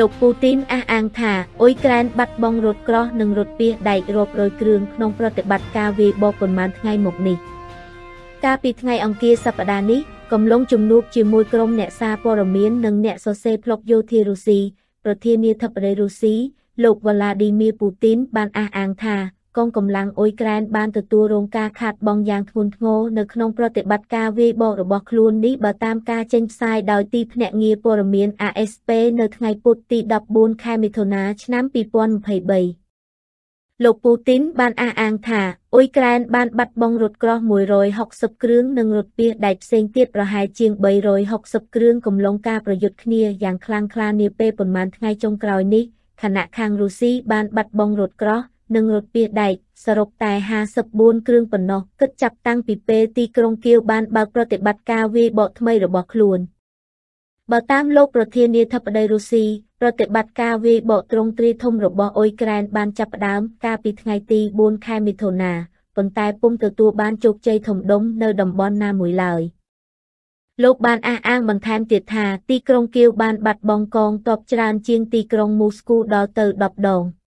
លោកពូទីនអះអាងថាអ៊ុយក្រែនបាត់បង់រថក្រោះនិងរថពាសដែករាប់រយគ្រឿងក្នុងប្រតិបត្តិការវាយបកប្រមាណថ្ងៃមកនេះកាលពីថ្ងៃអង្គារសប្តាហ៍នេះកំឡុង ជំនួបជាមួយក្រុមអ្នកសារព័ត៌មាននិងអ្នកសរសេរផ្លុកយោធារុស្ស៊ីប្រធានាធិបតីរុស្ស៊ីលោកវ្លាឌីមៀពូទីនបានអះអាងថាកងកម្លាំងអ៊ុយក្រែនបានទទួលរងការខាតបង់យ៉ាងធ្ងន់ធ្ងរនៅក្នុងប្រតិបត្តិការវាយបករបស់ខ្លួននេះបើតាមការចេញផ្សាយដោយទីភ្នាក់ងារព័ត៌មាន ASP នៅថ្ងៃពុធទី14ខែមិថុនាឆ្នាំ2023លោកពូទីនបានអះអាងថាអ៊ុយក្រែនបានបាត់បង់រថក្រោះ160គ្រឿងនិងរថពាសដែកផ្សេងទៀតប្រហែលជាង360គ្រឿងកំឡុងការប្រយុទ្ធគ្នាយ៉ាងខ្លាំងក្លានាពេលប្រមាណថ្ងៃចុងក្រោយនេះខណៈខាងរុស្ស៊ីបានបាត់បង់រថក្រោះនិងរថពាសដែកសរុបតែ54គ្រឿងប៉ុណ្ណោះគិតចាប់តាំងពីពេលទីក្រុងគៀវបានបើកប្រតិបត្តិការវាយបកថ្មីរបស់ខ្លួនបើតាមលោកប្រធានាធិបតីរុស្ស៊ីប្រតិបត្តិការវាយបកទ្រង់ទ្រាយធំរបស់អ៊ុយក្រែន បានចាប់ផ្ដើមកាលពីថ្ងៃទី4ខែមិថុនាប៉ុន្តែពុំទទួលបានជោគជ័យធំដុំនៅតំបន់ណាមួយឡើយ លោកបានអះអាងបន្ថែមទៀតថាទីក្រុងគៀវបានបាត់បង់កងទ័ពច្រើនជាងទីក្រុងមូស្គូដល់ទៅ10ដង។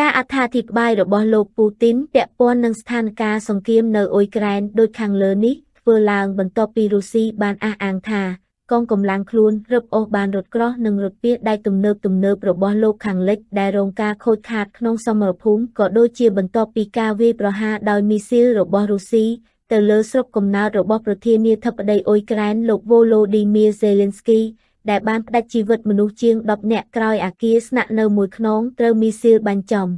ការអត្ថាធិប្បាយរបស់លោកពូទីនពាក់ព័ន្ធនឹងស្ថានភាពសង្គ្រាមនៅអ៊ុយក្រែន ដូចខាងលើនេះធ្វើឡើងបន្ទាប់ពីរុស្ស៊ីបានអះអាងថាកងកម្លាំងខ្លួនរឹបអូសបានរថក្រោះនិងរថពាដែកទំនើបទំនើបរបស់លោកខាងលិចដែលរងការខូចខាតក្នុងសមរភូមិក៏ដូចជាបន្ទាប់ពីការវាយប្រហារដោយមីស៊ីលរបស់រុស្ស៊ីទៅលើស្រុកកំណើតរបស់ប្រធានាធិបតីអ៊ុយក្រែនលោកវូឡូឌីមៀសេលិនស្គីដែលបានផ្ដាច់ជីវិតមនុស្សជាង10នាក់ក្រោយអាគារស្នាក់នៅមួយខ្នងត្រូវមីស៊ីលបាញ់ចំ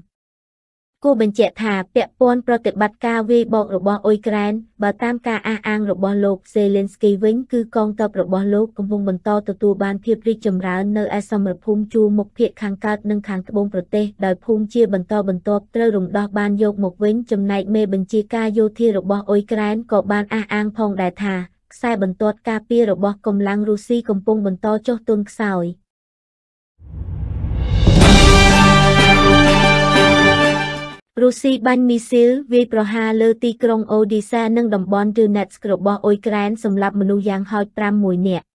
គួរបញ្ជាក់ថាពាក់ព័ន្ធប្រតិបត្តិការវាយបោករបស់អ៊ុយក្រែនបើតាមការអះអាងរបស់លោកសេលេនស្គីវិញគឺកងទ័ពរបស់លោកកំពុងបន្តទទួលបាន ភាពរីកចម្រើននៅឯសមរភូមិជួរមុខភាគខាងកើតនិងខាងត្បូងប្រទេសដោយភូមិជាបន្តបន្ទាប់ត្រូវរំដោះបានយកមកវិញចំណែកមេបញ្ជាការយោធារបស់អ៊ុយក្រែនក៏បានអះអាង ផងដែរថាខ្សែបន្ទាត់ការពាររបស់កម្លាំងរុស្ស៊ីកំពុងបន្តចុះទន់ខ្សោយ។រុស្ស៊ីបាញ់មីស៊ីលវាយប្រហារលើទីក្រុងអូឌីសានិងតំបន់ Donetsk របស់អ៊ុយក្រែនសម្លាប់មនុស្សយ៉ាងហោច51នាក់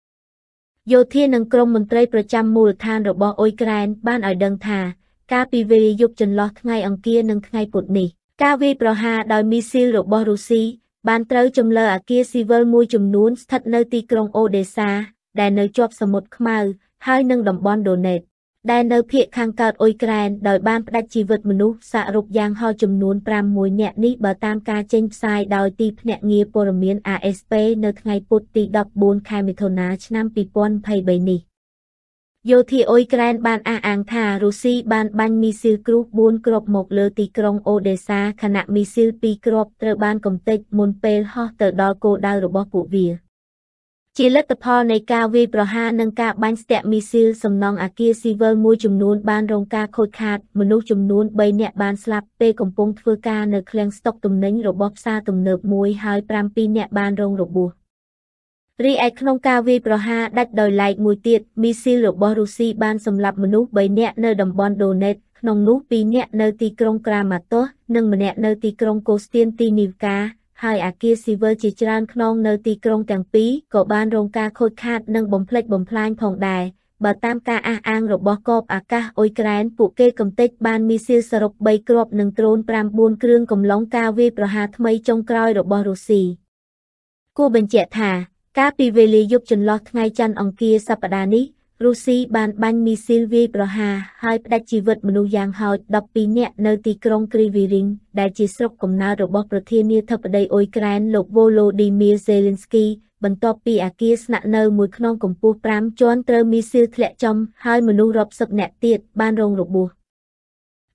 យោធានិងក្រុមមន្ត្រីប្រចាំមូលដ្ឋានរបស់អ៊ុយក្រែនបានឲ្យដឹងថាកាលពីវេលាយប់ចន្លោះថ្ងៃអង្គារនិងថ្ងៃពុធនេះ ការវាយប្រហារដោយមីស៊ីលរបស់រុស្ស៊ីបានត្រូវចម្លើ អាគារស៊ីវិលមួយចំនួន ស្ថិតនៅទីក្រុងអូដេសា ដែលនៅជាប់សមុទ្រខ្មៅ ហើយនិងតំបន់ដូណេត ដែលនៅភាគខាងកើតអ៊ុយក្រែនដោយបានផ្ដាច់ជីវិតមនុស្សសរុបយ៉ាងហោចចំនួន6នាក់នេះបើតាមការចេញផ្សាយដោយទីភ្នាក់ងារព័ត៌មាន ASP នៅថ្ងៃពុធទី14ខែមិថុនាឆ្នាំ2023នេះយោធាអ៊ុយក្រែនបានអះអាងថារុស្ស៊ីបានបាញ់មីស៊ីលគ្រូស4គ្រាប់មកលើទីក្រុងអូដេសាខណៈមីស៊ីល2គ្រាប់ត្រូវបានកំទេចមុនពេលហោះទៅដល់គោលដៅរបស់ពួកវា ជាលទ្ធផលនៃការវាយប្រហារនិងការបាញ់ស្ទាក់មីស៊ីលសំណង់អាគារស៊ីវិលមួយចំនួនបានរងការខូចខាត មនុស្សចំនួន3នាក់បានស្លាប់ពេលកំពុងធ្វើការនៅឃ្លាំងស្តុកទំនិញរបស់ផ្សារទំនើបមួយហើយ7នាក់បានរងរបួស។រីឯក្នុងការវាយប្រហារដាច់ដោយឡែកមួយទៀតមីស៊ីលរបស់រុស្ស៊ីបានសម្លាប់មនុស្ស3នាក់នៅតំបន់ដូណេតក្នុងនោះ2នាក់នៅទីក្រុងក្រាម៉ាតូសនិងម្នាក់នៅទីក្រុងកូស្ទៀនទីនីវកាហើយអាគារស៊ីវិលជាច្រើនក្នុងនៅទីក្រុងទាំងពីរក៏បានរងការខូចខាត និងបំផ្លិចបំផ្លាញផងដែរបើតាមការអះអាងរបស់កបអាកាសអ៊ុយក្រែនពួកគេកំទេចបានមីស៊ីលសរុប3គ្រាប់និងដ្រូន9គ្រឿងកំឡុងការវាយប្រហារថ្មីចុងក្រោយរបស់រុស្ស៊ីគូបញ្ជាក់ថាកាលពីវេលាយប់ចន្លោះថ្ងៃច័ន្ទអង្គារសប្តាហ៍នេះរុស្ស៊ីបានបាញ់មីស៊ីលវាយប្រហារហើយផ្តាច់ជីវិតមនុស្សយ៉ាងហោច12នាក់នៅទីក្រុងគ្រីវីរីងដែលជាស្រុកកំណើតរបស់ប្រធានាធិបតីអ៊ុយក្រែនលោកវូឡូឌីមៀសេលីនស្គីបន្ទាប់ពីអាគារស្នាក់នៅមួយក្នុងកម្ពស់5ជាន់ត្រូវមីស៊ីលធ្លាក់ចំហើយមនុស្សរាប់សិបនាក់ទៀតបានរងរបួស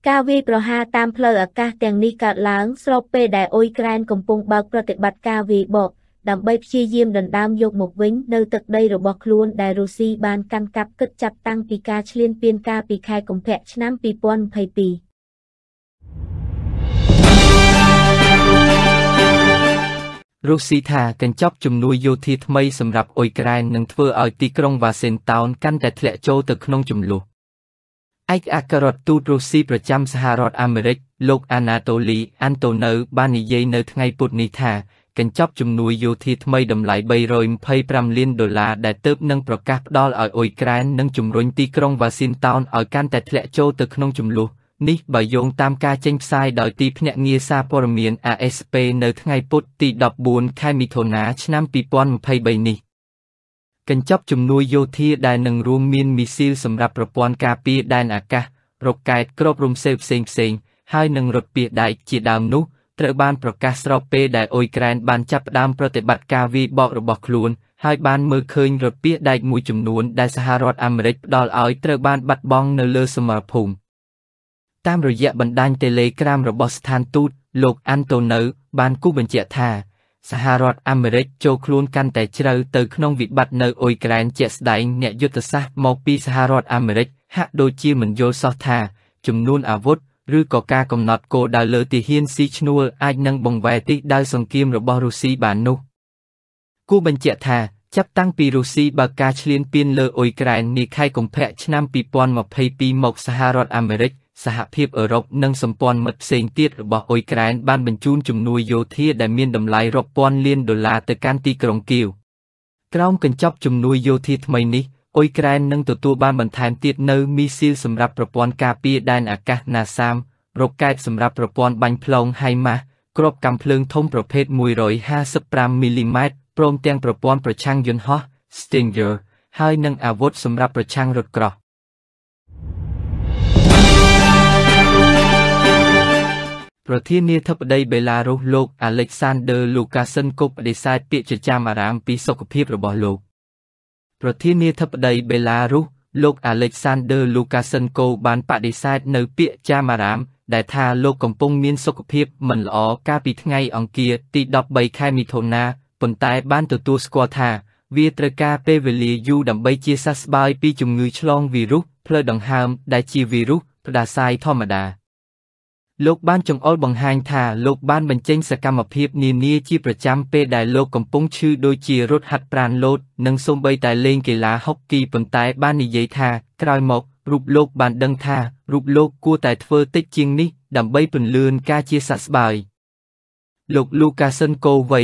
ការវាយប្រហារតាមផ្លូវអាកាសទាំងនេះកើតឡើង ស្របពេលដែលអ៊ុយក្រែនកំពុងបើកប្រតិបត្តិការវាយបកដើម្បីព្យាយាមដណ្ដើមយកមកវិញនៅទឹកដីរបស់ខ្លួន ដែលរុស្ស៊ីបានកាន់កាប់គិតចាប់ តាំងពីការឈ្លានពាន កាលពីខែកុម្ភៈឆ្នាំ2022រុស្ស៊ីថាកញ្ចប់ជំនួយយោធាថ្មីសម្រាប់អ៊ុយក្រែននឹងធ្វើឲ្យទីក្រុងវ៉ាស៊ីនតោនកាន់តែធ្លាក់ចូលទៅក្នុងចំនួនឯកអគ្គរដ្ឋទូតរុស្ស៊ីប្រចាំសហរដ្ឋអាមេរិក លោក អាណាតូលីអាន់តូនៅបាននិយាយនៅថ្ងៃ ពុធនេះថាកញ្ចប់ជំនួយយោធាថ្មីតម្លៃ325លានដុល្លារដែលទើបនឹងប្រកាសផ្ដល់ឲ្យអ៊ុយក្រែននិងជំរុញទីក្រុងវ៉ាស៊ីនតោនឲ្យកាន់តែធ្លាក់ចូលទៅក្នុងចំនួននេះបើយោងតាមការចេញផ្សាយដោយទីភ្នាក់ងារសារព័ត៌មាន ASP នៅថ្ងៃពុធទី14ខែមិថុនាឆ្នាំ2023នេះកញ្ចប់ជំនួយយោធាដែលនឹងរួមមានមីស៊ីលសម្រាប់ប្រព័ន្ធការពារដែនអាកាសរ៉ុកកែតគ្របរំសេវផ្សេងៗហើយនឹងរថពាសដែកជាដើមនោះត្រូវបានប្រកាសស្របពេលដែលអ៊ុយក្រែនបានចាប់ផ្ដើមប្រតិបត្តិការវាយបោករបស់ខ្លួន ហើយបានមើលឃើញរពាសដែកមួយចំនួន ដែលសហរដ្ឋអាមេរិកផ្ដល់ឲ្យត្រូវបានបាត់បង់នៅលើសមរភូមិតាមរយៈបណ្ដាញ Telegram របស់ស្ថានទូតលោកអាន់តូនៅបានគូបញ្ជាក់ថា សហរដ្ឋអាមេរិកចូលខ្លួនកាន់តែជ្រៅទៅក្នុងវិបត្តិនៅអ៊ុយក្រែនជាក់ស្ដែងអ្នកយុទ្ធសាស្ត្រមកពីសហរដ្ឋអាមេរិកហាក់ដូចជាមិនយល់សោះថាចំនួនអាវុធឬក៏ការកំណត់គោលដៅលើទាហានស៊ីឈ្នួលអាចនឹងបង្វែរទិសដៅសង្គ្រាមរបស់រុស្ស៊ីបាននោះគូបញ្ជាក់ថាចាប់តាំងពីរុស្ស៊ីបើកការឈ្លានពានលើអ៊ុយក្រែននាខែកុម្ភៈឆ្នាំ2022មកសហរដ្ឋអាមេរិក សហភាពអឺរ៉ុបនិងសម្ព័ន្ធមិត្តផ្សេងទៀតរបស់អ៊ុយក្រែនបានបញ្ជូនជំនួយយោធាដែលមានតម្លៃរាប់ពាន់លានដុល្លារទៅកាន់ទីក្រុងគៀវក្រោមកញ្ចប់ជំនួយយោធាថ្មីនេះអ៊ុយក្រែននឹងទទួលបានបន្ថែមទៀតនៅមីស៊ីលសម្រាប់ប្រព័ន្ធការពារដែនអាកាស NASAM រ៉ុកកែតសម្រាប់ប្រព័ន្ធបាញ់ផ្លង HIMARS គ្រាប់កាំភ្លើងធំប្រភេទ155មីលីម៉ែត្រព្រមទាំងប្រព័ន្ធប្រឆាំងយន្តហោះ Stinger ហើយនិងអាវុធសម្រាប់ប្រឆាំងរថក្រោះប្រធានាធិបតីបេឡារុសលោក Alexander Lukashenko បដិសេធពាក្យចចាមអារ៉ាមពីសុខភាពរបស់លោក។ប្រធានាធិបតីបេឡារុសលោកអាឡិចសានដឺលូកាសិនកូបានបដិសេធនៅពាក្យចាមារាម ដែលថាលោកកំពុងមានសុខភាពមិនល្អកាលពីថ្ងៃអង្គារទី13ខែមិថុនាប៉ុន្តែ បានទទួលស្គាល់ថា វាត្រូវការពេលវេលាយូរដើម្បីជាសះស្បើយពីជំងឺឆ្លងវីរុសផ្លូវដង្ហើមដែលជាវីរុសផ្ដាសាយធម្មតា។លោកបានចង្អុលបង្ហាញថាលោកបានបញ្ចេញ សកម្មភាពនានាជាប្រចាំពេលដែលលោកកំពុងឈឺដូចជារត់ហាត់ប្រាណលោតនិងសូម្បីតែលេងកីឡាហុកគីប៉ុន្តែ បាននិយាយថាក្រោយមករូបលោកបានដឹងថារូបលោកគួរតែធ្វើតិចជាងនេះ ដើម្បី ពន្លឿនការជាសះស្បើយ។លោកលូកាសិនកូវ័យ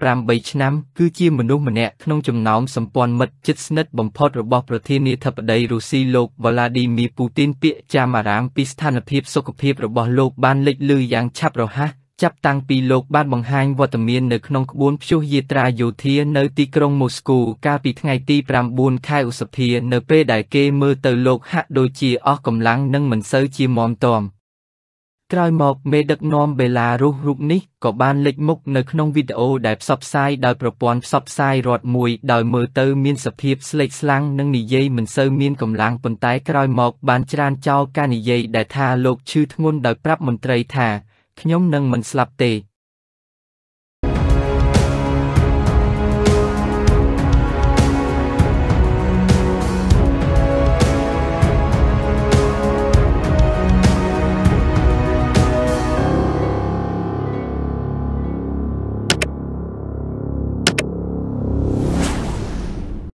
68ឆ្នាំ គឺជាមនុស្សម្នាក់ក្នុងចំណោមសម្ព័ន្ធមិត្តជិតស្និទ្ធបំផុតរបស់ប្រធានាធិបតីរុស្ស៊ីលោកវ្លាឌីមៀពូទីន ពាក្យចាមអារាមពីស្ថានភាពសុខភាពរបស់លោកបានលេចលឺយ៉ាងឆាប់រហ័សចាប់តាំងពីលោកបានបង្ហាញវត្តមាននៅក្នុងក្បួនព្យុះយាត្រាយោធានៅទីក្រុងម៉ូស្គូ កាលពីថ្ងៃទី9ខែឧសភា នៅពេលដែលគេមើលទៅលោកហាក់ដូចជាអស់កម្លាំងនិងមិនសូវជាមមតមក្រោយមកមេដឹកនាំបេឡារុសរូបនេះក៏បានលេចមុខនៅក្នុងវីដេអូដែលផ្សព្វផ្សាយដោយប្រព័ន្ធផ្សព្វផ្សាយរដ្ឋមួយដោយមើលទៅមានសភាពស្លេកស្លាំងនិងនិយាយមិនសូវមានកម្លាំងប៉ុន្តែក្រោយមក បានច្រានចោលការនិយាយដែលថាលោកឈឺធ្ងន់ដោយប្រាប់មន្ត្រីថាខ្ញុំនឹងមិនស្លាប់ទេ។